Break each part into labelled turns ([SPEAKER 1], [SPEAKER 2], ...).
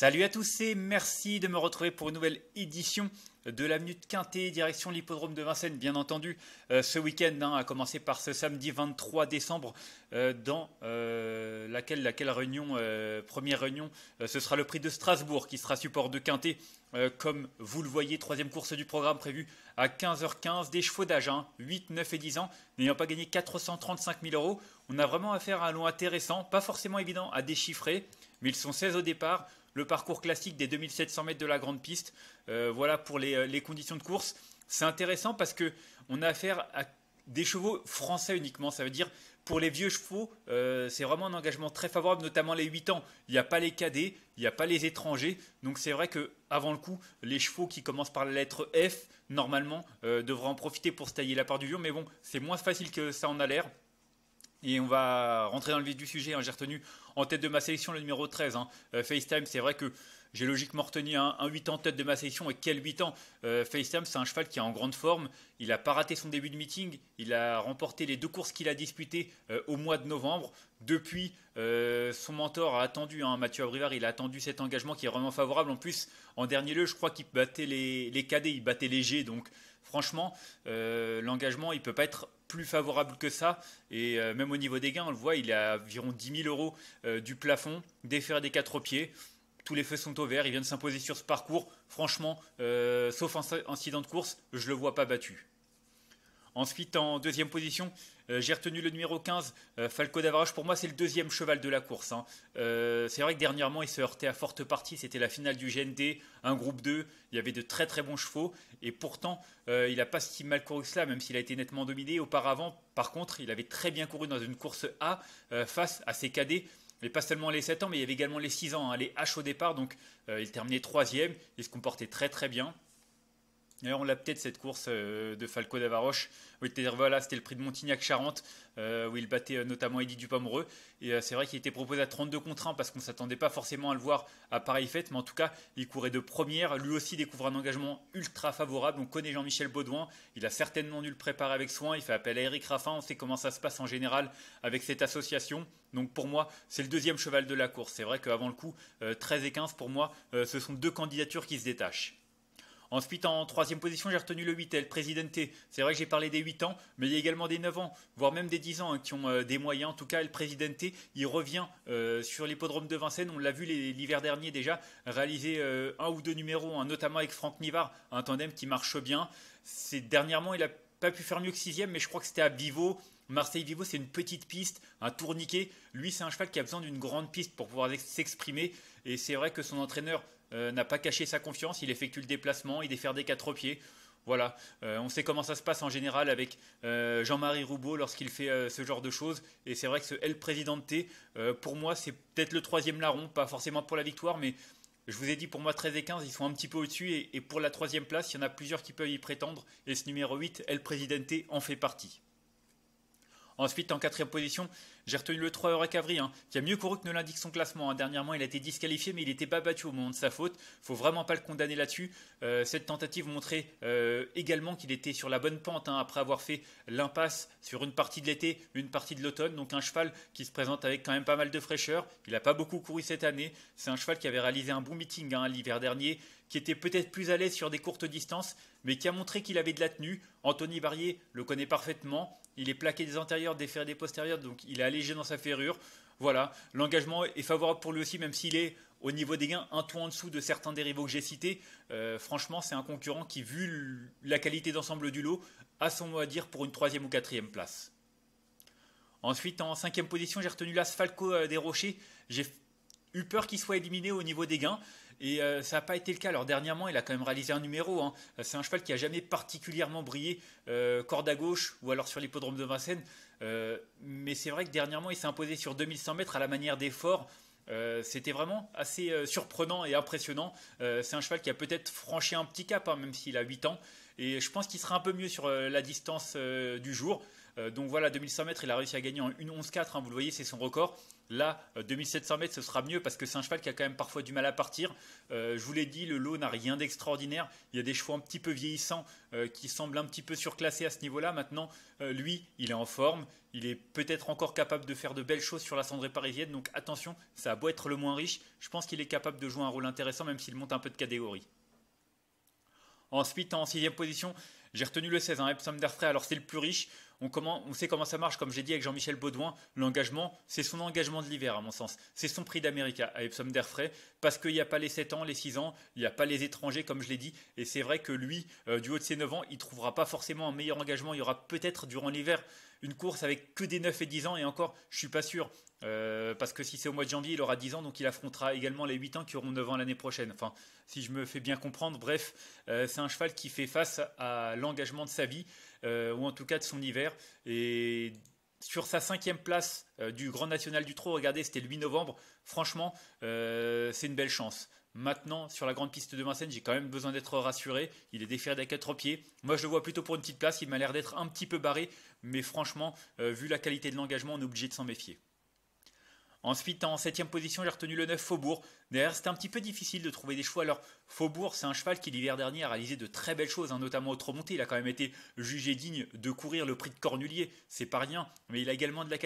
[SPEAKER 1] Salut à tous et merci de me retrouver pour une nouvelle édition de la Minute Quintée, direction l'hippodrome de Vincennes, bien entendu, euh, ce week-end, hein, à commencer par ce samedi 23 décembre, euh, dans euh, laquelle, laquelle réunion, première réunion, ce sera le prix de Strasbourg qui sera support de Quintée, comme vous le voyez, troisième course du programme prévue à 15h15, des chevaux d'âge, 8, hein, 9 et 10 ans, n'ayant pas gagné 435 000 euros, on a vraiment affaire à un long intéressant, pas forcément évident à déchiffrer, mais ils sont 16 au départ, le parcours classique des 2700 mètres de la grande piste. Euh, voilà pour euh, les, conditions de course. C'est intéressant parce que on a affaire à des chevaux français uniquement. Ça veut dire pour les vieux chevaux, euh, c'est vraiment un engagement très favorable, notamment les 8 ans. Il n'y a pas les cadets, il n'y a pas les étrangers. Donc c'est vrai que avant le coup, les chevaux qui commencent par la lettre F, normalement, devraient en profiter pour se tailler la part du lion. Mais bon, c'est moins facile que ça en a l'air. Et on va rentrer dans le vif du sujet. Hein. J'ai retenu en tête de ma sélection le numéro 13. Hein. Euh, FaceTime, c'est vrai que j'ai logiquement retenu un, 8 ans en tête de ma sélection. Et quel 8 ans euh, FaceTime, c'est un cheval qui est en grande forme. Il n'a pas raté son début de meeting. Il a remporté les deux courses qu'il a disputées euh, au mois de novembre. Depuis, son mentor a attendu, hein, Mathieu Abrivard, il a attendu cet engagement qui est vraiment favorable. En plus, en dernier lieu, je crois qu'il battait les, les cadets, il battait les G. Donc, franchement, euh, l'engagement, il peut pas être plus favorable que ça. Et euh, même au niveau des gains, on le voit, il est à environ 10 000 euros euh, du plafond, défaire des quatre pieds. Tous les feux sont au vert, il vient de s'imposer sur ce parcours. Franchement, sauf incident de course, je le vois pas battu. Ensuite, en deuxième position, euh, j'ai retenu le numéro 15, euh, Falco d'Avarache. Pour moi, c'est le deuxième cheval de la course. Hein. Euh, c'est vrai que dernièrement, il se heurtait à forte partie. C'était la finale du GND, un groupe 2. Il y avait de très très bons chevaux. Et pourtant, il n'a pas si mal couru que cela, même s'il a été nettement dominé. Auparavant, par contre, il avait très bien couru dans une course A face à ses cadets. Mais pas seulement les 7 ans, mais il y avait également les 6 ans, hein, les H au départ. Donc, il terminait troisième. Il se comportait très très bien. D'ailleurs, on l'a peut-être cette course euh, de Falco d'Avaroche. voilà, c'était le prix de Montignac-Charente, euh, où il battait euh, notamment Eddy Dupamoreux. Et c'est vrai qu'il était proposé à 32 contre 1 parce qu'on ne s'attendait pas forcément à le voir à pareille fête, mais en tout cas, il courait de première. Lui aussi découvre un engagement ultra favorable. On connaît Jean-Michel Baudouin, il a certainement dû le préparer avec soin. Il fait appel à Eric Raffin, on sait comment ça se passe en général avec cette association. Donc pour moi, c'est le deuxième cheval de la course. C'est vrai qu'avant le coup, 13 et 15, pour moi, ce sont deux candidatures qui se détachent. Ensuite, en troisième position, j'ai retenu le 8L, Presidente. C'est vrai que j'ai parlé des 8 ans, mais il y a également des 9 ans, voire même des 10 ans hein, qui ont euh, des moyens. En tout cas, le Presidente, il revient euh, sur l'hippodrome de Vincennes. On l'a vu l'hiver dernier déjà, réaliser euh, un ou deux numéros, hein, notamment avec Franck Nivard, un tandem qui marche bien. Dernièrement, il n'a pas pu faire mieux que sixième, mais je crois que c'était à Vivo, Marseille Vivo, c'est une petite piste, un tourniquet. Lui, c'est un cheval qui a besoin d'une grande piste pour pouvoir s'exprimer. Et c'est vrai que son entraîneur euh, n'a pas caché sa confiance, il effectue le déplacement, il défère des quatre pieds. Voilà, euh, on sait comment ça se passe en général avec euh, Jean-Marie Roubaud lorsqu'il fait ce genre de choses. Et c'est vrai que ce El Presidente, pour moi, c'est peut-être le troisième larron, pas forcément pour la victoire, mais je vous ai dit, pour moi, 13 et 15, ils sont un petit peu au-dessus. Et, et, pour la troisième place, il y en a plusieurs qui peuvent y prétendre. Et ce numéro 8, El Presidente, en fait partie. Ensuite, en quatrième position, j'ai retenu le 3 à Cavry, hein, qui a mieux couru que ne l'indique son classement. Hein. Dernièrement, il a été disqualifié, mais il n'était pas battu au moment de sa faute. faut vraiment pas le condamner là-dessus. Euh, cette tentative montrait euh, également qu'il était sur la bonne pente, hein, après avoir fait l'impasse sur une partie de l'été, une partie de l'automne. Donc un cheval qui se présente avec quand même pas mal de fraîcheur. Il n'a pas beaucoup couru cette année. C'est un cheval qui avait réalisé un bon meeting l'hiver dernier, qui était peut-être plus à l'aise sur des courtes distances, mais qui a montré qu'il avait de la tenue. Anthony Barrier le connaît parfaitement. Il est plaqué des antérieurs, des des postérieurs, donc il a léger dans sa ferrure. Voilà, l'engagement est favorable pour lui aussi, même s'il est au niveau des gains un tout en dessous de certains des rivaux que j'ai cités. Euh, franchement, c'est un concurrent qui, vu la qualité d'ensemble du lot, a son mot à dire pour une troisième ou quatrième place. Ensuite, en cinquième position, j'ai retenu l'As euh, des Rochers. J'ai eu peur qu'il soit éliminé au niveau des gains. Et euh, ça n'a pas été le cas. Alors dernièrement, il a quand même réalisé un numéro. Hein. C'est un cheval qui n'a jamais particulièrement brillé, euh, corde à gauche ou alors sur l'hippodrome de Vincennes. Euh, mais c'est vrai que dernièrement, il s'est imposé sur 2100 mètres à la manière d'effort. c'était vraiment assez surprenant et impressionnant. c'est un cheval qui a peut-être franchi un petit cap, hein, même s'il a 8 ans. Et je pense qu'il sera un peu mieux sur la distance du jour. Euh, donc voilà, 2100 mètres, il a réussi à gagner en 1.11.4, hein, vous le voyez, c'est son record. Là, 2700 euh, mètres, ce sera mieux parce que c'est un cheval qui a quand même parfois du mal à partir. Euh, je vous l'ai dit, le lot n'a rien d'extraordinaire. Il y a des chevaux un petit peu vieillissants qui semblent un petit peu surclassés à ce niveau-là. Maintenant, lui, il est en forme. Il est peut-être encore capable de faire de belles choses sur la cendrée parisienne. Donc attention, ça a beau être le moins riche. Je pense qu'il est capable de jouer un rôle intéressant même s'il monte un peu de catégorie. Ensuite, en sixième position, j'ai retenu le 16, hein, Epsom Derfray, alors c'est le plus riche. On, sait comment ça marche, comme j'ai dit avec Jean-Michel Baudouin, l'engagement, c'est son engagement de l'hiver à mon sens. C'est son prix d'Amérique à Epsom Derfray, parce qu'il n'y a pas les 7 ans, les 6 ans, il n'y a pas les étrangers comme je l'ai dit, et c'est vrai que lui, euh, du haut de ses 9 ans, il ne trouvera pas forcément un meilleur engagement, il y aura peut-être durant l'hiver une course avec que des 9 et 10 ans, et encore, je suis pas sûr. Euh, parce que si c'est au mois de janvier, il aura 10 ans, donc il affrontera également les 8 ans qui auront 9 ans l'année prochaine. Enfin, si je me fais bien comprendre, bref, euh, c'est un cheval qui fait face à l'engagement de sa vie, euh, ou en tout cas de son hiver. Et sur sa cinquième place du Grand National du Trot, regardez, c'était le 8 novembre. Franchement, c'est une belle chance. Maintenant, sur la grande piste de Vincennes, j'ai quand même besoin d'être rassuré. Il est déféré d'à quatre pieds. Moi, je le vois plutôt pour une petite place. Il m'a l'air d'être un petit peu barré. Mais franchement, vu la qualité de l'engagement, on est obligé de s'en méfier. Ensuite, en septième position, j'ai retenu le 9 Faubourg. Derrière, c'était un petit peu difficile de trouver des choix. Alors, Faubourg, c'est un cheval qui, l'hiver dernier, a réalisé de très belles choses, hein, notamment au monté, Il a quand même été jugé digne de courir le prix de Cornulier. C'est pas rien. Mais il a également de la,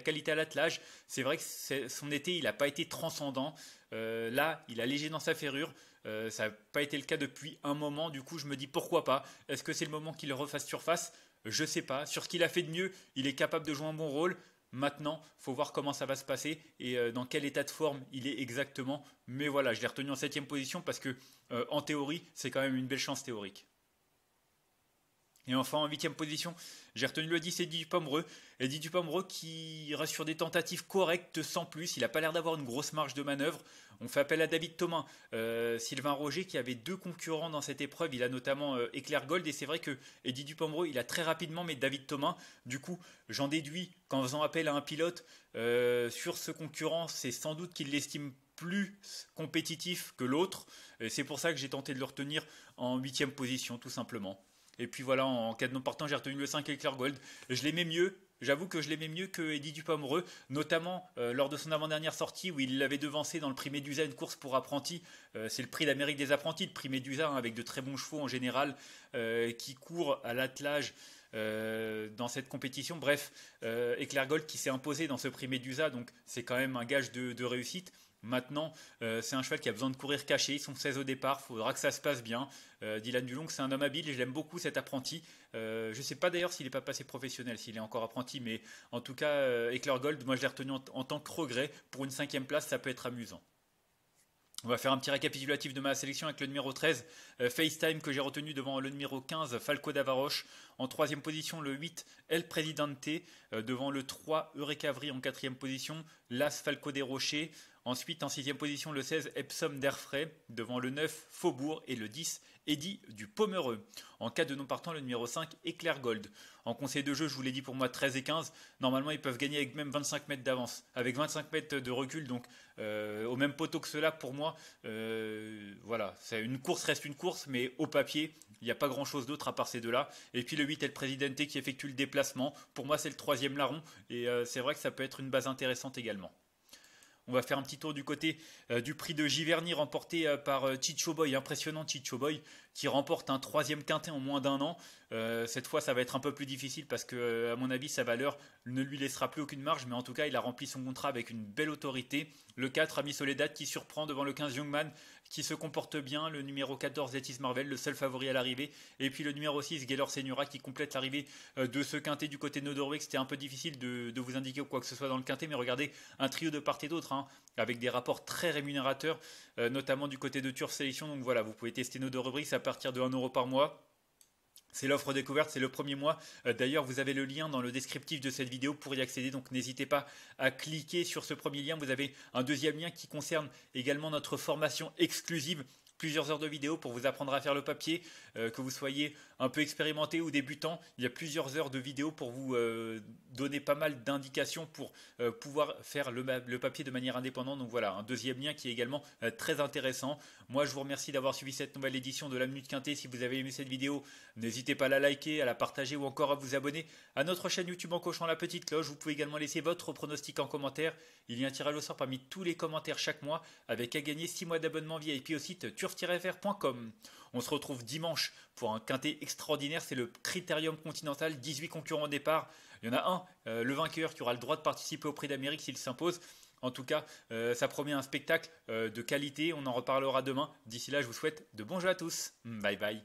[SPEAKER 1] qualité à l'attelage. C'est vrai que son été, il n'a pas été transcendant. Euh, là, il a léger dans sa ferrure. Euh, ça n'a pas été le cas depuis un moment. Du coup, je me dis pourquoi pas. Est-ce que c'est le moment qu'il refasse surface je sais pas. Sur ce qu'il a fait de mieux, il est capable de jouer un bon rôle. Maintenant, il faut voir comment ça va se passer et euh, dans quel état de forme il est exactement. Mais voilà, je l'ai retenu en septième position parce que, euh, en théorie, c'est quand même une belle chance théorique. Et enfin, en huitième position, j'ai retenu le 10 Eddie Dupomereux. Eddie Dupomereux qui reste sur des tentatives correctes sans plus. Il n'a pas l'air d'avoir une grosse marge de manœuvre. On fait appel à David Thomas, euh, Sylvain Roger qui avait deux concurrents dans cette épreuve. Il a notamment euh, Éclair Gold et c'est vrai que Eddie Dupomereux, il a très rapidement mais David Thomas. Du coup, j'en déduis qu'en faisant appel à un pilote euh, sur ce concurrent, c'est sans doute qu'il l'estime plus compétitif que l'autre. C'est pour ça que j'ai tenté de le retenir en huitième position tout simplement. Et puis voilà, en cas de non portant, j'ai retenu le 5 Éclair Gold. Je l'aimais mieux. J'avoue que je l'aimais mieux que Eddie Dupomereux, notamment euh, lors de son avant-dernière sortie où il l'avait devancé dans le prix Médusa, une course pour apprentis. Euh, c'est le prix d'Amérique des apprentis, le prix Médusa, avec de très bons chevaux en général, euh, qui courent à l'attelage. dans cette compétition. Bref, euh, Gold qui s'est imposé dans ce prix Médusa, donc c'est quand même un gage de réussite. Maintenant, euh, c'est un cheval qui a besoin de courir caché. Ils sont 16 au départ. Il faudra que ça se passe bien. Euh, Dylan Dulong, c'est un homme habile. J'aime beaucoup cet apprenti. Euh, je ne sais pas d'ailleurs s'il n'est pas passé professionnel, s'il est encore apprenti. Mais en tout cas, Eclair Gold, moi je l'ai retenu en, tant que regret. Pour une cinquième place, ça peut être amusant. On va faire un petit récapitulatif de ma sélection avec le numéro 13, FaceTime, que j'ai retenu devant le numéro 15, Falco Davaroche. En troisième position, le 8, El Presidente. devant le 3, Eurecavri en quatrième position, Las Falco des Rochers. Ensuite, en sixième position, le 16, Epsom d'Airfray, devant le 9, Faubourg et le 10, Eddy du Pomereux. En cas de non partant, le numéro 5, Éclair Gold. En conseil de jeu, je vous l'ai dit pour moi, 13 et 15, normalement ils peuvent gagner avec même 25 mètres d'avance, avec 25 mètres de recul, donc euh, au même poteau que cela, pour moi, euh, voilà, c'est une course reste une course, mais au papier, il n'y a pas grand chose d'autre à part ces deux-là. Et puis le 8 est Presidente qui effectue le déplacement. Pour moi, c'est le troisième larron, et euh, c'est vrai que ça peut être une base intéressante également. On va faire un petit tour du côté euh, du prix de Giverny remporté euh, par euh, Chicho Boy. Impressionnant Chicho Boy qui remporte un troisième quintet en moins d'un an. cette fois, ça va être un peu plus difficile parce que, à mon avis, sa valeur ne lui laissera plus aucune marge. Mais en tout cas, il a rempli son contrat avec une belle autorité. Le 4, Ami Soledad qui surprend devant le 15 Youngman qui se comporte bien, le numéro 14 Zetis Marvel, le seul favori à l'arrivée, et puis le numéro 6 Gaylor Senura qui complète l'arrivée euh, de ce quintet du côté de C'était un peu difficile de, vous indiquer quoi que ce soit dans le quintet, mais regardez un trio de part et d'autre, hein, avec des rapports très rémunérateurs, euh, notamment du côté de Turf Selection, Donc voilà, vous pouvez tester Nodorweg à partir de 1€ par mois. C'est l'offre découverte, c'est le premier mois. Euh, d'ailleurs, vous avez le lien dans le descriptif de cette vidéo pour y accéder, donc n'hésitez pas à cliquer sur ce premier lien. Vous avez un deuxième lien qui concerne également notre formation exclusive plusieurs heures de vidéos pour vous apprendre à faire le papier, euh, que vous soyez un peu expérimenté ou débutant, il y a plusieurs heures de vidéos pour vous euh, donner pas mal d'indications pour euh, pouvoir faire le, papier de manière indépendante. Donc voilà, un deuxième lien qui est également euh, très intéressant. Moi, je vous remercie d'avoir suivi cette nouvelle édition de la Minute Quintée. Si vous avez aimé cette vidéo, n'hésitez pas à la liker, à la partager ou encore à vous abonner à notre chaîne YouTube en cochant la petite cloche. Vous pouvez également laisser votre pronostic en commentaire. Il y a un tirage au sort parmi tous les commentaires chaque mois avec à gagner 6 mois d'abonnement VIP au site turf-fr.com. On se retrouve dimanche pour un quintet extraordinaire, c'est le Critérium Continental, 18 concurrents au départ. Il y en a un, euh, le vainqueur, qui aura le droit de participer au Prix d'Amérique s'il s'impose. En tout cas, euh, ça promet un spectacle euh, de qualité. On en reparlera demain. D'ici là, je vous souhaite de bons jeux à tous. Bye bye.